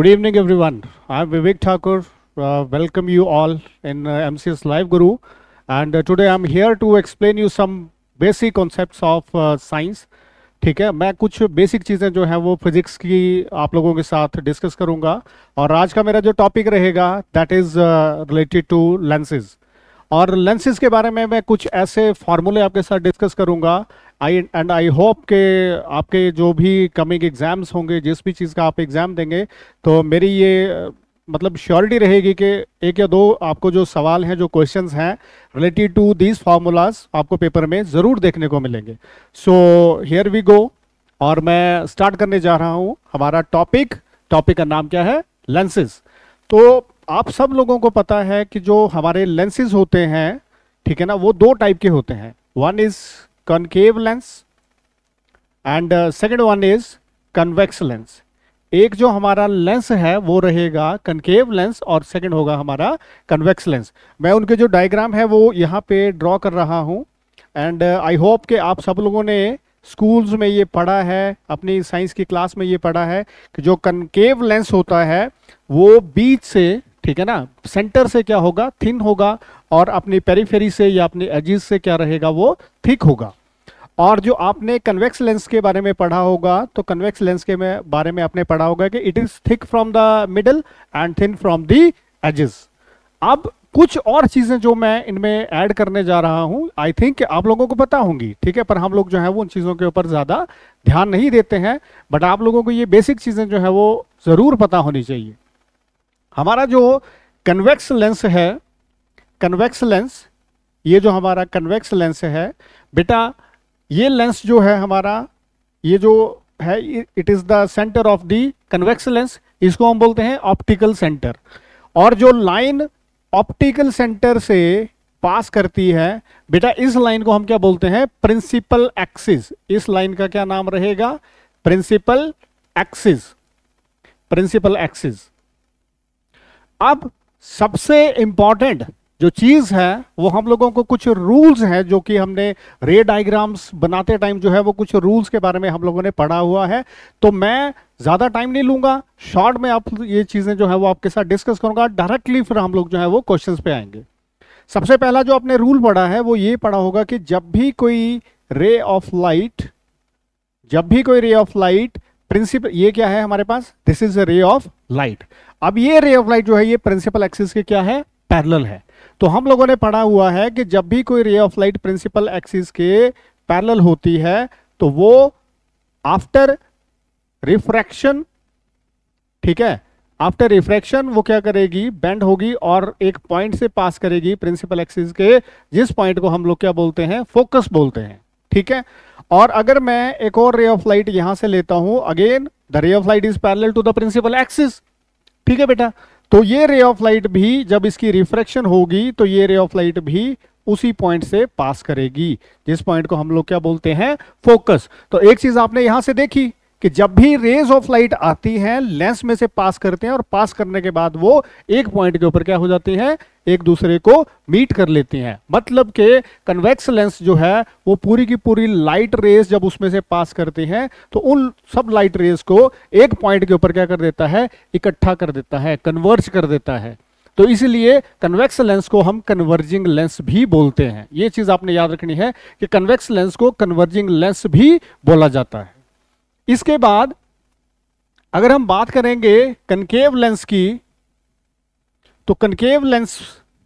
good evening everyone I am Vivek Thakur welcome you all in M C S live guru and today I am here to explain you some basic concept of science ठीक है मैं कुछ basic चीज़ें जो हैं वो physics की आप लोगों के साथ डिस्कस करूँगा और आज का मेरा जो टॉपिक रहेगा that is related to lenses और लेंसेज के बारे में मैं कुछ ऐसे फार्मूले आपके साथ डिस्कस करूंगा आई एंड आई होप के आपके जो भी कमिंग एग्ज़ाम्स होंगे जिस भी चीज़ का आप एग्ज़ाम देंगे तो मेरी ये मतलब श्योरिटी रहेगी कि एक या दो आपको जो सवाल हैं जो क्वेश्चन हैं रिलेटेड टू दीज फार्मूलाज आपको पेपर में ज़रूर देखने को मिलेंगे सो हेयर वी गो और मैं स्टार्ट करने जा रहा हूँ हमारा टॉपिक टॉपिक का नाम क्या है लेंसेज तो आप सब लोगों को पता है कि जो हमारे लेंसेज होते हैं ठीक है ना वो दो टाइप के होते हैं one is concave lens and second one is convex lens एक जो हमारा लेंस है वो रहेगा कनकेव लेंस और सेकेंड होगा हमारा कन्वेक्स लेंस मैं उनके जो डायग्राम है वो यहाँ पे ड्रॉ कर रहा हूँ एंड आई होप कि आप सब लोगों ने स्कूल्स में ये पढ़ा है अपनी साइंस की क्लास में ये पढ़ा है कि जो कनकेव लेंस होता है वो बीच से ठीक है ना सेंटर से क्या होगा थिन होगा और अपनी पेरीफेरी से या अपने एजिस से क्या रहेगा वो थिक होगा और जो आपने कन्वेक्स लेंस के बारे में पढ़ा होगा तो कन्वेक्स लेंस के में बारे में आपने पढ़ा होगा कि it is thick from the middle and thin from the edges अब कुछ और चीज़ें जो मैं इनमें ऐड करने जा रहा हूं आई थिंक आप लोगों को पता होंगी ठीक है पर हम लोग जो है वो उन चीज़ों के ऊपर ज़्यादा ध्यान नहीं देते हैं बट आप लोगों को ये बेसिक चीज़ें जो है वो ज़रूर पता होनी चाहिए हमारा जो कन्वेक्स लेंस है कन्वेक्स लेंस ये जो हमारा कन्वेक्स लेंस है बेटा ये लेंस जो है हमारा ये जो है it is the centre of the convex lens इसको हम बोलते हैं ऑप्टिकल सेंटर और जो लाइन ऑप्टिकल सेंटर से पास करती है बेटा इस लाइन को हम क्या बोलते हैं प्रिंसिपल एक्सिस इस लाइन का क्या नाम रहेगा प्रिंसिपल एक्सिस प्रिंसिपल एक्सिस अब सबसे इंपॉर्टेंट जो चीज है वो हम लोगों को कुछ रूल्स हैं जो कि हमने रे डायग्राम्स बनाते टाइम जो है वो कुछ रूल्स के बारे में हम लोगों ने पढ़ा हुआ है तो मैं ज्यादा टाइम नहीं लूंगा शॉर्ट में आप ये चीजें जो है वो आपके साथ डिस्कस करूंगा डायरेक्टली फिर हम लोग जो है वो क्वेश्चन पे आएंगे सबसे पहला जो आपने रूल पढ़ा है वो ये पढ़ा होगा कि जब भी कोई रे ऑफ लाइट जब भी कोई रे ऑफ लाइट प्रिंसिपल ये क्या है हमारे पास दिस इज अ रे ऑफ लाइट अब ये रे ऑफ लाइट जो है ये प्रिंसिपल एक्सिस के क्या है पैरेलल है तो हम लोगों ने पढ़ा हुआ है कि जब भी कोई ray of light principal axis के पैरेलल होती है तो वो आफ्टर रिफ्रैक्शन ठीक है आफ्टर रिफ्रैक्शन वो क्या करेगी बेंड होगी और एक पॉइंट से पास करेगी प्रिंसिपल एक्सिस के जिस पॉइंट को हम लोग क्या बोलते हैं फोकस बोलते हैं ठीक है और अगर मैं एक और रे ऑफ लाइट यहां से लेता हूं again the ray of light is parallel to the principal axis ठीक है बेटा तो ये रे ऑफ लाइट भी जब इसकी रिफ्रेक्शन होगी तो ये रे ऑफ लाइट भी उसी पॉइंट से पास करेगी जिस पॉइंट को हम लोग क्या बोलते हैं फोकस तो एक चीज आपने यहां से देखी कि जब भी रेज ऑफ लाइट आती है लेंस में से पास करते हैं और पास करने के बाद वो एक पॉइंट के ऊपर क्या हो जाती है एक दूसरे को मीट कर लेती हैं मतलब के कन्वेक्स लेंस जो है वो पूरी की पूरी लाइट रेज जब उसमें से पास करती हैं तो उन सब लाइट रेज को एक पॉइंट के ऊपर क्या कर देता है इकट्ठा कर देता है कन्वर्ज कर देता है तो इसलिए कन्वेक्स लेंस को हम कन्वर्जिंग लेंस भी बोलते हैं ये चीज़ आपने याद रखनी है कि कन्वेक्स लेंस को कन्वर्जिंग लेंस भी बोला जाता है इसके बाद अगर हम बात करेंगे कनकेव लेंस की तो कनकेव लेंस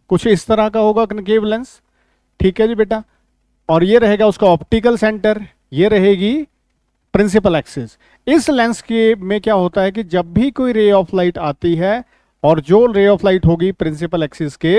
कुछ इस तरह का होगा कनकेव लेंस ठीक है जी बेटा और ये रहेगा उसका ऑप्टिकल सेंटर ये रहेगी प्रिंसिपल एक्सिस इस लेंस के में क्या होता है कि जब भी कोई रे ऑफ लाइट आती है और जो रे ऑफ लाइट होगी प्रिंसिपल एक्सिस के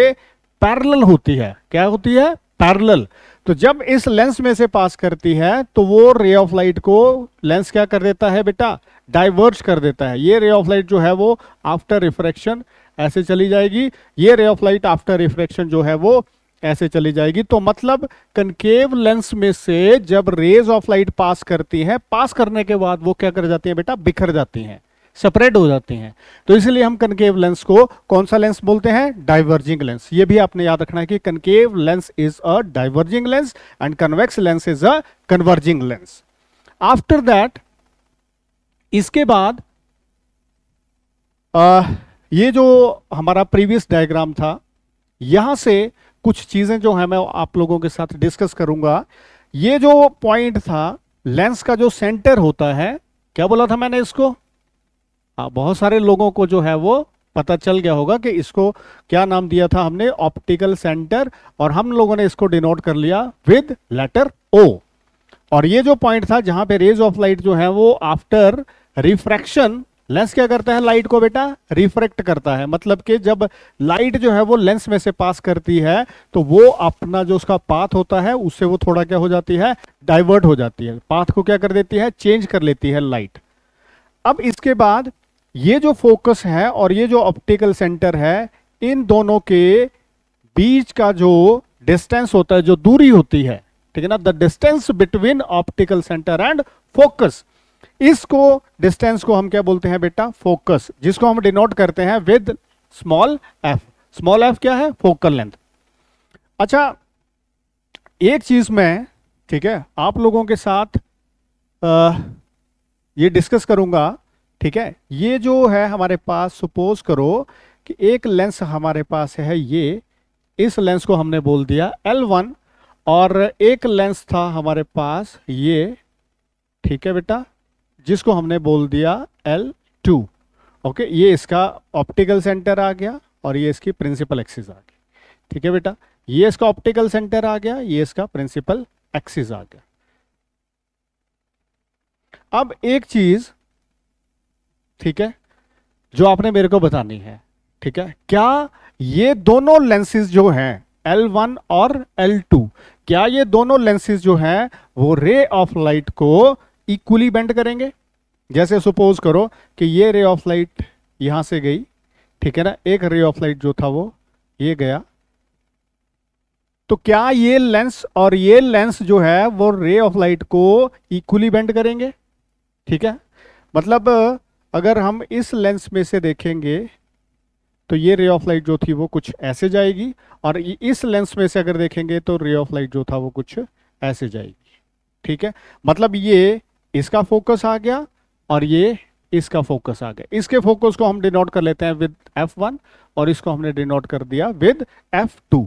पैरल होती है क्या होती है पैरल तो जब इस लेंस में से पास करती है तो वो रे ऑफ लाइट को लेंस क्या कर देता है बेटा डाइवर्ज कर देता है ये रे ऑफ लाइट जो है वो आफ्टर रिफ्रैक्शन ऐसे चली जाएगी ये रे ऑफ लाइट आफ्टर रिफ्रैक्शन जो है वो ऐसे चली जाएगी तो मतलब कनकेव लेंस में से जब रेज ऑफ लाइट पास करती है पास करने के बाद वो क्या कर जाती है बेटा बिखर जाती हैं सेपरेट हो जाते हैं तो इसलिए हम कनकेव लेंस को कौन सा लेंस बोलते हैं डाइवर्जिंग लेंस ये भी आपने याद रखना है कि concave lens is a diverging lens and convex lens is a converging lens after that इसके बाद आ, ये जो हमारा प्रीवियस डायग्राम था यहां से कुछ चीजें जो है मैं आप लोगों के साथ डिस्कस करूंगा ये जो पॉइंट था लेंस का जो सेंटर होता है क्या बोला था मैंने इसको बहुत सारे लोगों को जो है वो पता चल गया होगा कि इसको क्या नाम दिया था हमने ऑप्टिकल सेंटर और हम लोगों ने इसको डिनोट कर लिया विद लेटर ओ और ये जो पॉइंट था जहां पे रेज ऑफ लाइट जो है वो आफ्टर रिफ्रैक्शन लेंस क्या करता है लाइट को बेटा रिफ्रैक्ट करता है मतलब कि जब लाइट जो है वो लेंस में से पास करती है तो वो अपना जो उसका पाथ होता है उससे वो थोड़ा क्या हो जाती है डाइवर्ट हो जाती है पाथ को क्या कर देती है चेंज कर लेती है लाइट अब इसके बाद ये जो फोकस है और ये जो ऑप्टिकल सेंटर है इन दोनों के बीच का जो डिस्टेंस होता है जो दूरी होती है ठीक है ना the distance between optical centre and focus इसको डिस्टेंस को हम क्या बोलते हैं बेटा फोकस जिसको हम डिनोट करते हैं with small F small F क्या है फोकल लेंथ अच्छा एक चीज में ठीक है आप लोगों के साथ आ, ये डिस्कस करूंगा ठीक है ये जो है हमारे पास सपोज करो कि एक लेंस हमारे पास है ये इस लेंस को हमने बोल दिया L1 और एक लेंस था हमारे पास ये ठीक है बेटा जिसको हमने बोल दिया L2 ओके ये इसका ऑप्टिकल सेंटर आ गया और ये इसकी प्रिंसिपल एक्सिस आ गई ठीक है बेटा ये इसका ऑप्टिकल सेंटर आ गया ये इसका प्रिंसिपल एक्सिस आ गया अब एक चीज ठीक है जो आपने मेरे को बतानी है ठीक है क्या ये दोनों लेंसेज जो हैं L1 और L2 क्या ये दोनों लेंसेज जो हैं वो रे ऑफ लाइट को इक्वली बेंड करेंगे जैसे सपोज करो कि ये रे ऑफ लाइट यहां से गई ठीक है ना एक रे ऑफ लाइट जो था वो ये गया तो क्या ये लेंस और ये लेंस जो है वो रे ऑफ लाइट को इक्वली बेंड करेंगे ठीक है मतलब अगर हम इस लेंस में से देखेंगे तो ये रे ऑफ लाइट जो थी वो कुछ ऐसे जाएगी और इस लेंस में से अगर देखेंगे तो रे ऑफ लाइट जो था वो कुछ ऐसे जाएगी ठीक है मतलब ये इसका फोकस आ गया और ये इसका फोकस आ गया इसके फोकस को हम डिनोट कर लेते हैं विद एफ वन और इसको हमने डिनोट कर दिया विद एफ टू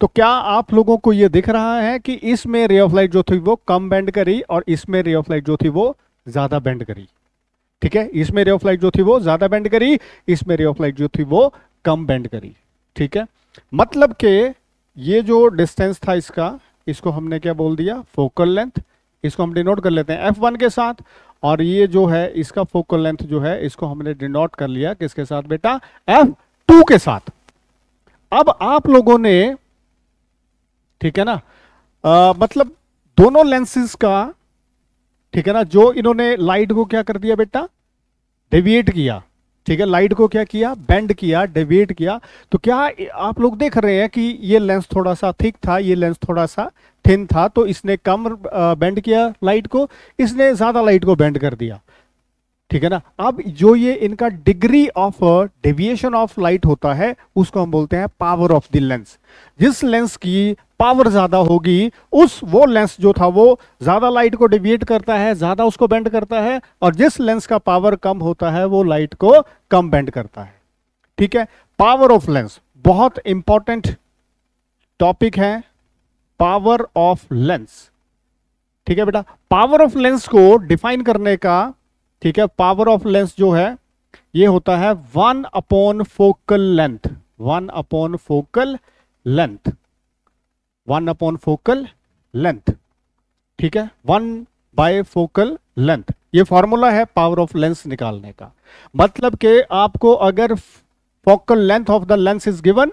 तो क्या आप लोगों को ये दिख रहा है कि इसमें रे ऑफ लाइट जो थी वो कम बेंड करी और इसमें रे ऑफ लाइट जो थी वो ज्यादा बेंड करी ठीक है इसमें रे ऑफ लाइट जो थी वो ज्यादा बेंड करी इसमें रे ऑफ लाइट जो थी वो कम बेंड करी ठीक है मतलब के ये जो डिस्टेंस था इसका इसको हमने क्या बोल दिया फोकल लेंथ इसको हम डिनोट कर लेते हैं एफ वन के साथ और ये जो है इसका फोकल लेंथ जो है इसको हमने डिनोट कर लिया किसके साथ बेटा एफ टू के साथ अब आप लोगों ने ठीक है ना आ, मतलब दोनों लेंसेज का ठीक है ना जो इन्होंने लाइट को क्या कर दिया बेटा डेविएट किया ठीक है लाइट को क्या किया बेंड किया डेविएट किया तो क्या आप लोग देख रहे हैं कि ये लेंस थोड़ा सा थिक था ये लेंस थोड़ा सा थिन था तो इसने कम बेंड किया लाइट को इसने ज़्यादा लाइट को बेंड कर दिया ठीक है ना अब जो ये इनका degree of deviation of light होता है उसको हम बोलते हैं पावर ऑफ द लेंस जिस लेंस की पावर ज्यादा होगी उस वो लेंस जो था वो ज्यादा लाइट को डेविएट करता है ज्यादा उसको बेंड करता है और जिस लेंस का पावर कम होता है वो लाइट को कम बेंड करता है ठीक है पावर ऑफ लेंस बहुत इंपॉर्टेंट टॉपिक है पावर ऑफ लेंस ठीक है बेटा पावर ऑफ लेंस को डिफाइन करने का ठीक है पावर ऑफ लेंस जो है ये होता है one upon focal length one upon focal length one upon focal length ठीक है वन बाय फोकल लेंथ ये फॉर्मूला है पावर ऑफ लेंस निकालने का मतलब कि आपको अगर focal length of the lens is given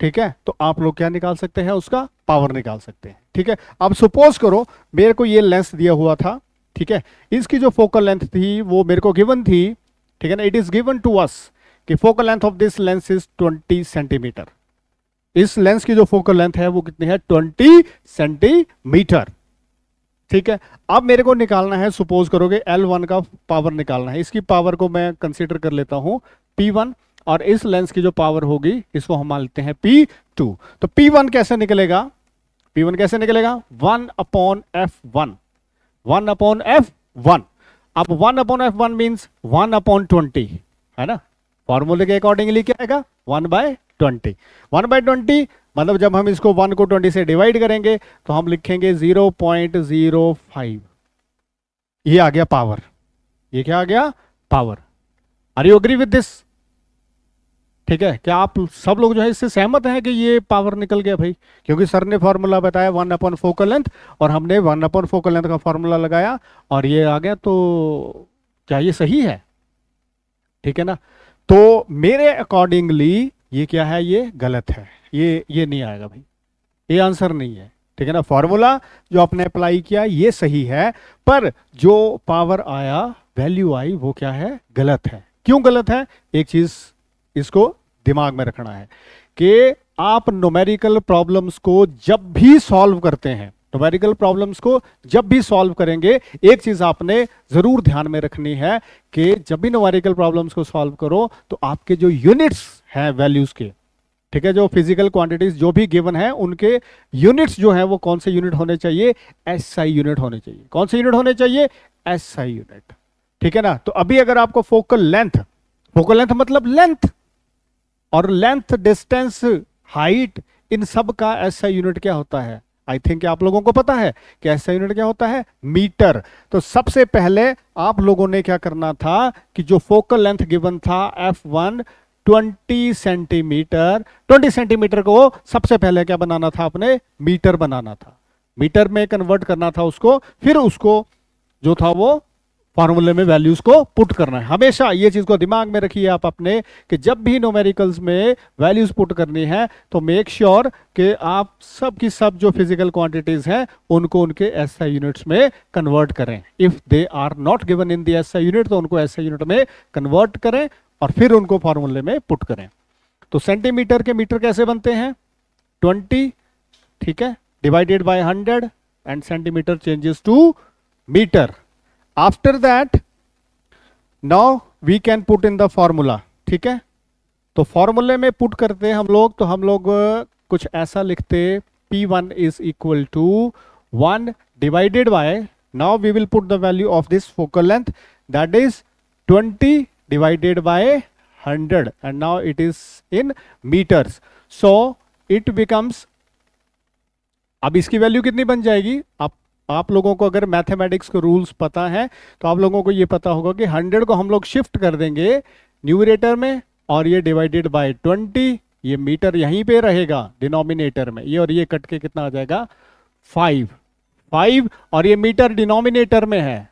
ठीक है तो आप लोग क्या निकाल सकते हैं उसका पावर निकाल सकते हैं ठीक है अब सपोज करो मेरे को ये लेंस दिया हुआ था ठीक है इसकी जो फोकल लेंथ थी वो मेरे को गिवन थी ठीक है ना it is given to us कि focal length of this lens is 20 centimetre इस लेंस की जो फोकल लेंथ है वो कितनी है 20 सेंटीमीटर ठीक है अब मेरे को निकालना है सपोज करोगे L1 का पावर निकालना है इसकी पावर को मैं कंसिडर कर लेता हूं P1 और इस लेंस की जो पावर होगी इसको हम मान लेते हैं P2 तो P1 कैसे निकलेगा P1 कैसे निकलेगा one upon one one upon F one अब one upon F one means one upon twenty है ना फॉर्मूले के अकॉर्डिंगली क्या आएगा one by twenty one by twenty मतलब जब हम इसको वन को ट्वेंटी से डिवाइड करेंगे तो हम लिखेंगे जीरो पॉइंट जीरो फाइव ये आ गया पावर ये क्या आ गया power are you agree with this ठीक है क्या आप सब लोग जो है इससे सहमत हैं कि ये पावर निकल गया भाई क्योंकि सर ने फार्मूला बताया वन अपॉन फोकल लेंथ और हमने वन अपॉन फोकल लेंथ का फॉर्मूला लगाया और ये आ गया तो क्या ये सही है ठीक है ना तो मेरे अकॉर्डिंगली ये क्या है ये गलत है ये ये नहीं आएगा भाई ये आंसर नहीं है ठीक है ना फॉर्मूला जो आपने अप्लाई किया ये सही है पर जो पावर आया वैल्यू आई वो क्या है गलत है क्यों गलत है एक चीज़ इसको दिमाग में रखना है कि आप नोमेरिकल प्रॉब्लम्स को जब भी सॉल्व करते हैं नोमेरिकल प्रॉब्लम्स को जब भी सॉल्व करेंगे एक चीज आपने जरूर ध्यान में रखनी है कि जब भी नोमेरिकल प्रॉब्लम्स को सॉल्व करो तो आपके जो यूनिट्स हैं वैल्यूज के ठीक है जो फिजिकल क्वांटिटीज जो भी गिवन है उनके यूनिट्स जो है वो कौन से यूनिट होने चाहिए एस आई यूनिट होने चाहिए कौन से यूनिट होने चाहिए एस आई यूनिट ठीक है ना तो अभी अगर आपको फोकल लेंथ फोकल लेंथ मतलब लेंथ और लेंथ डिस्टेंस हाइट इन सब का ऐसा यूनिट क्या होता है आई थिंक आप लोगों को पता है कि ऐसा यूनिट क्या होता है मीटर तो सबसे पहले आप लोगों ने क्या करना था कि जो फोकल लेंथ गिवन था F one twenty centimetre twenty centimetre को सबसे पहले क्या बनाना था आपने मीटर बनाना था मीटर में कन्वर्ट करना था उसको फिर उसको जो था वो फॉर्मूले में वैल्यूज को पुट करना है हमेशा ये चीज को दिमाग में रखिए आप अपने कि जब भी नोमेरिकल्स में वैल्यूज पुट करनी है तो मेक श्योर sure कि आप सब की सब जो फिजिकल क्वांटिटीज हैं उनको उनके एस यूनिट्स में कन्वर्ट करें if they are not given in the S unit तो उनको एस यूनिट में कन्वर्ट करें और फिर उनको फॉर्मूले में पुट करें तो सेंटीमीटर के मीटर कैसे बनते हैं ट्वेंटी ठीक है divided by hundred and centimetre changes to metre after that now we can put in the formula ठीक है तो फॉर्मूले में पुट करते हैं हम लोग तो हम लोग कुछ ऐसा लिखते P1 one is equal to one divided by now we will put the value of this focal length that is 20 divided by 100 and now it is in metres so it becomes अब इसकी value कितनी बन जाएगी आप आप लोगों को अगर मैथमेटिक्स के रूल्स पता है तो आप लोगों को ये पता होगा कि 100 को हम लोग शिफ्ट कर देंगे न्यूमिनेटर में और ये डिवाइडेड बाय 20 ये मीटर यहीं पे रहेगा डिनोमिनेटर में ये और ये कट के कितना आ जाएगा फाइव फाइव और ये मीटर डिनोमिनेटर में है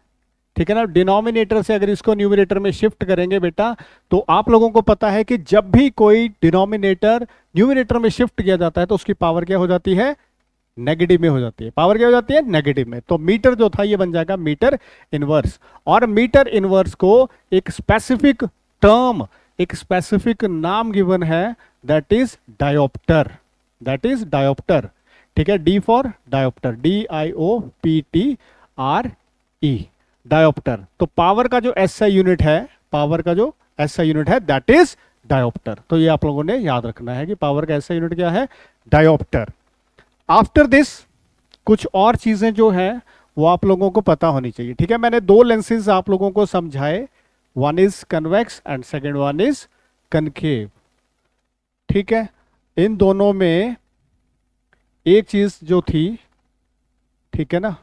ठीक है ना डिनोमिनेटर से अगर इसको न्यूमिनेटर में शिफ्ट करेंगे बेटा तो आप लोगों को पता है कि जब भी कोई डिनोमिनेटर न्यूमिनेटर में शिफ्ट किया जाता है तो उसकी पावर क्या हो जाती है नेगेटिव में हो जाती है पावर क्या हो जाती है नेगेटिव में तो मीटर जो था ये बन जाएगा मीटर इनवर्स और मीटर इनवर्स को एक स्पेसिफिक टर्म एक स्पेसिफिक नाम गिवन है that is dioptre that is dioptre ठीक है D for dioptre D I O P T R E dioptre तो पावर का जो एस यूनिट है पावर का जो एस यूनिट है दैट इज डायोप्टर तो ये आप लोगों ने याद रखना है कि पावर का एस यूनिट क्या है डायोप्टर आफ्टर दिस कुछ और चीज़ें जो है वो आप लोगों को पता होनी चाहिए ठीक है मैंने दो लेंसेज आप लोगों को समझाए one is convex and second one is concave ठीक है इन दोनों में एक चीज़ जो थी ठीक है ना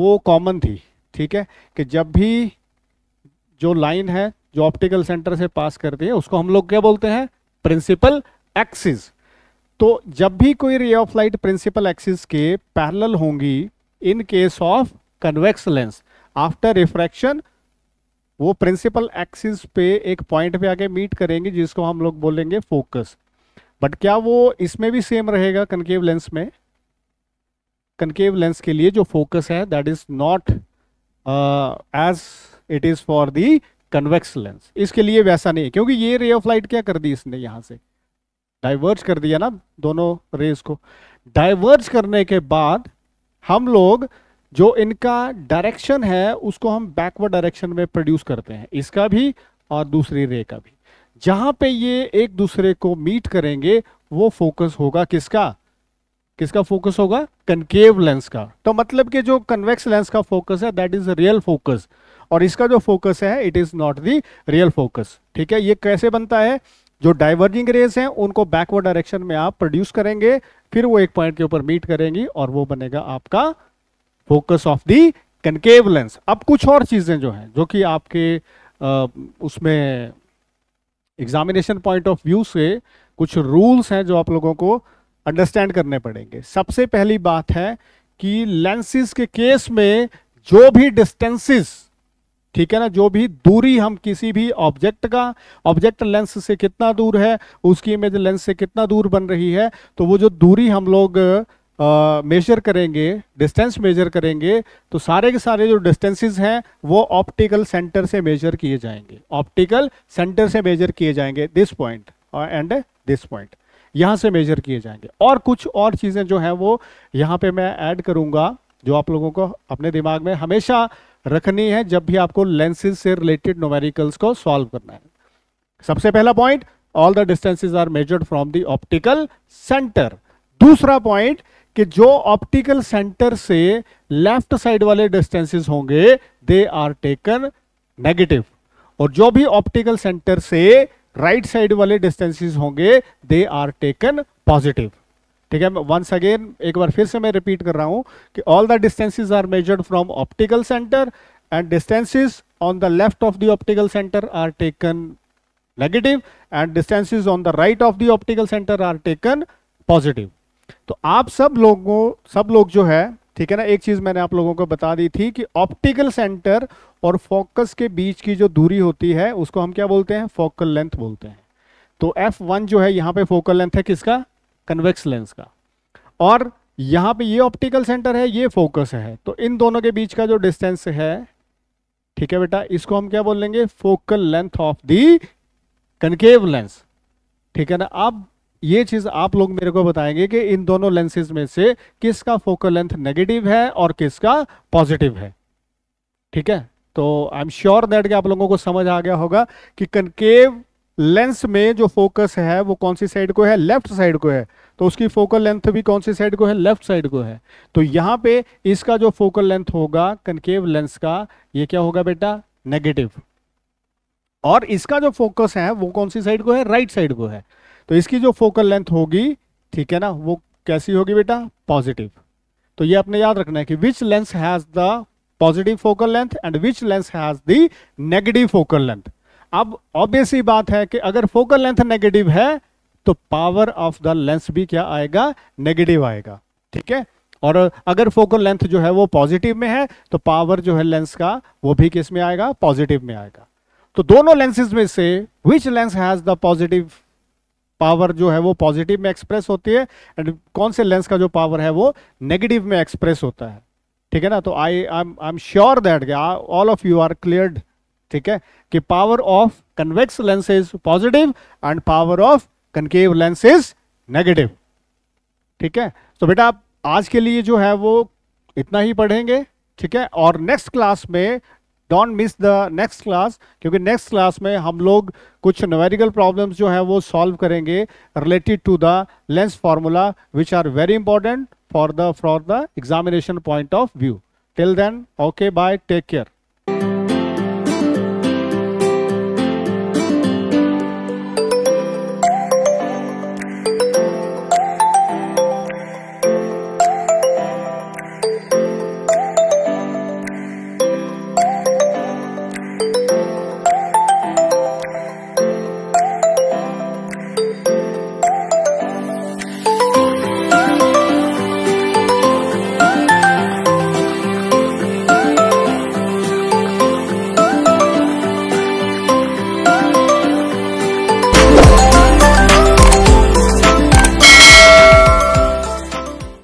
वो कॉमन थी ठीक है कि जब भी जो लाइन है जो ऑप्टिकल सेंटर से पास करती है उसको हम लोग क्या बोलते हैं प्रिंसिपल एक्सिस तो जब भी कोई ray of light principal axis के पैरेलल होंगी in case of convex lens after refraction वो प्रिंसिपल एक्सिस पे एक पॉइंट पे आके मीट करेंगे जिसको हम लोग बोलेंगे फोकस बट क्या वो इसमें भी सेम रहेगा कनकेव लेंस में कनकेव लेंस के लिए जो फोकस है that is not as it is for the convex lens इसके लिए वैसा नहीं है क्योंकि ये रे ऑफ लाइट क्या कर दी इसने यहां से डाइवर्ज कर दिया ना दोनों रेस को डाइवर्ज करने के बाद हम लोग जो इनका डायरेक्शन है उसको हम बैकवर्ड डायरेक्शन में प्रोड्यूस करते हैं इसका भी और दूसरी रे का भी जहां पे ये एक दूसरे को मीट करेंगे वो फोकस होगा किसका किसका फोकस होगा कनकेव लेंस का तो मतलब कि जो कन्वेक्स लेंस का फोकस है दैट इज रियल फोकस और इसका जो फोकस है it is not the real focus ठीक है ये कैसे बनता है जो डाइवर्जिंग रेस हैं उनको बैकवर्ड डायरेक्शन में आप प्रोड्यूस करेंगे फिर वो एक पॉइंट के ऊपर मीट करेंगी और वो बनेगा आपका focus of the concave lens अब कुछ और चीज़ें जो हैं जो कि आपके आ, उसमें एग्जामिनेशन पॉइंट ऑफ व्यू से कुछ रूल्स हैं जो आप लोगों को अंडरस्टैंड करने पड़ेंगे सबसे पहली बात है कि लेंसेज के केस में जो भी डिस्टेंसिस ठीक है ना जो भी दूरी हम किसी भी ऑब्जेक्ट का ऑब्जेक्ट लेंस से कितना दूर है उसकी इमेज लेंस से कितना दूर बन रही है तो वो जो दूरी हम लोग मेजर uh, करेंगे डिस्टेंस मेजर करेंगे तो सारे के सारे जो डिस्टेंसेस हैं वो ऑप्टिकल सेंटर से मेजर किए जाएंगे ऑप्टिकल सेंटर से मेजर किए जाएंगे this point and this point यहाँ से मेजर किए जाएंगे और कुछ और चीज़ें जो हैं वो यहाँ पे मैं ऐड करूँगा जो आप लोगों को अपने दिमाग में हमेशा रखनी है जब भी आपको लेंसेज से रिलेटेड नोमेरिकल्स को सॉल्व करना है सबसे पहला point all the distances are measured from the optical centre दूसरा पॉइंट कि जो ऑप्टिकल सेंटर से लेफ्ट साइड वाले डिस्टेंसेस होंगे दे आर टेकन नेगेटिव और जो भी ऑप्टिकल सेंटर से राइट right साइड वाले डिस्टेंसेस होंगे दे आर टेकन पॉजिटिव ठीक है वंस अगेन एक बार फिर से मैं रिपीट कर रहा हूँ कि all the distances are measured from optical centre and distances on the left of the optical centre are taken negative and distances on the right of the optical centre are taken positive तो आप सब लोगों सब लोग जो है ठीक है ना एक चीज मैंने आप लोगों को बता दी थी कि ऑप्टिकल सेंटर और फोकस के बीच की जो दूरी होती है उसको हम क्या बोलते हैं फोकल लेंथ बोलते हैं तो F1 जो है यहाँ पे फोकल लेंथ है किसका कन्वेक्स लेंस का और यहां पे ये ऑप्टिकल सेंटर है ये फोकस है तो इन दोनों के बीच का जो डिस्टेंस है ठीक है बेटा इसको हम क्या बोलेंगे focal length of the concave lens ठीक है ना अब ये चीज आप लोग मेरे को बताएंगे कि इन दोनों लेंसेज में से किसका फोकल लेंथ नेगेटिव है और किसका पॉजिटिव है ठीक है तो आई एम श्योर दैट कि आप लोगों को समझ आ गया होगा कि कनकेव लेंस में जो फोकस है वो कौन सी साइड को है लेफ्ट साइड को है तो उसकी फोकल लेंथ भी कौन सी साइड को है लेफ्ट साइड को है तो यहां पे इसका जो फोकल लेंथ होगा कनकेव लेंस का ये क्या होगा बेटा नेगेटिव और इसका जो फोकस है वो कौन सी साइड को है राइट right साइड को है तो इसकी जो फोकल लेंथ होगी ठीक है ना वो कैसी होगी बेटा पॉजिटिव तो ये आपने याद रखना है कि which lens has the positive focal length and which lens has the negative focal length अब ऑब्वियस ही बात है कि अगर फोकल लेंथ नेगेटिव है तो पावर ऑफ द लेंस भी क्या आएगा नेगेटिव आएगा ठीक है और अगर फोकल लेंथ जो है वो पॉजिटिव में है तो पावर जो है लेंस का वो भी किस में आएगा पॉजिटिव में आएगा तो दोनों लेंसेज में से which lens has the positive power जो है वो पॉजिटिव में एक्सप्रेस होती है एंड कौन से लेंस का जो पावर है वो नेगेटिव में एक्सप्रेस होता है ठीक है ना तो I I am sure that all of you are cleared ठीक है कि power of convex lens is positive and power of concave lens is negative ठीक है तो बेटा आप आज के लिए जो है वो इतना ही पढ़ेंगे ठीक है और नेक्स्ट क्लास में don't miss the next class क्योंकि नेक्स्ट क्लास में हम लोग कुछ नवेरिकल प्रॉब्लम्स जो है वो सॉल्व करेंगे related to the lens formula which are very important for the for the examination point of view till then okay bye take care